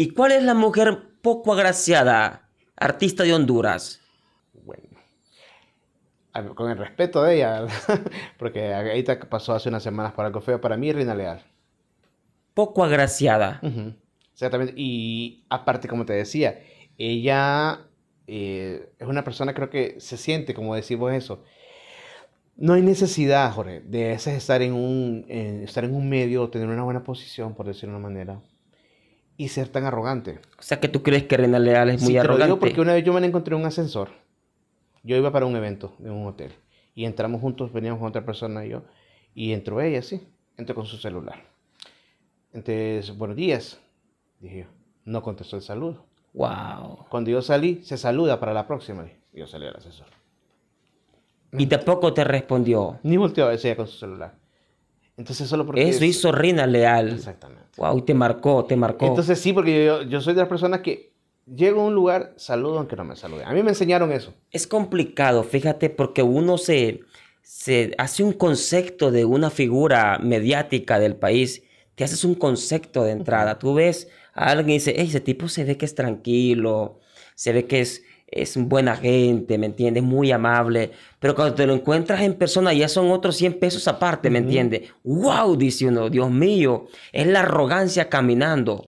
¿Y cuál es la mujer poco agraciada, artista de Honduras? Bueno, con el respeto de ella, porque ahorita pasó hace unas semanas para algo feo, para mí Reina Leal. Poco agraciada. Exactamente, y aparte, como te decía, ella eh, es una persona, creo que se siente, como decimos eso, no hay necesidad, Jorge, de estar en un, en, estar en un medio, tener una buena posición, por decirlo de una manera y ser tan arrogante. O sea que tú crees que Reina Leal es muy sí, arrogante. digo porque una vez yo me encontré un ascensor. Yo iba para un evento en un hotel y entramos juntos, veníamos con otra persona y yo y entró ella, sí, entró con su celular. Entonces, buenos días, dije yo. No contestó el saludo. Wow. Cuando yo salí, se saluda para la próxima. yo salí al ascensor. Y tampoco te respondió. Ni volteó a decir con su celular. Entonces solo porque... Eso hizo Rina Leal. Exactamente. Wow, y te marcó, te marcó. Entonces sí, porque yo, soy de las personas que llego a un lugar, saludo aunque no me salude. A mí me enseñaron eso. Es complicado, fíjate, porque uno se, se hace un concepto de una figura mediática del país. Te haces un concepto de entrada. Tú ves a alguien y dices, ese tipo se ve que es tranquilo, se ve que es es buena gente, ¿me entiendes? Muy amable. Pero cuando te lo encuentras en persona, ya son otros 100 pesos aparte, ¿me entiendes? ¡Wow! Dice uno, Dios mío, es la arrogancia caminando.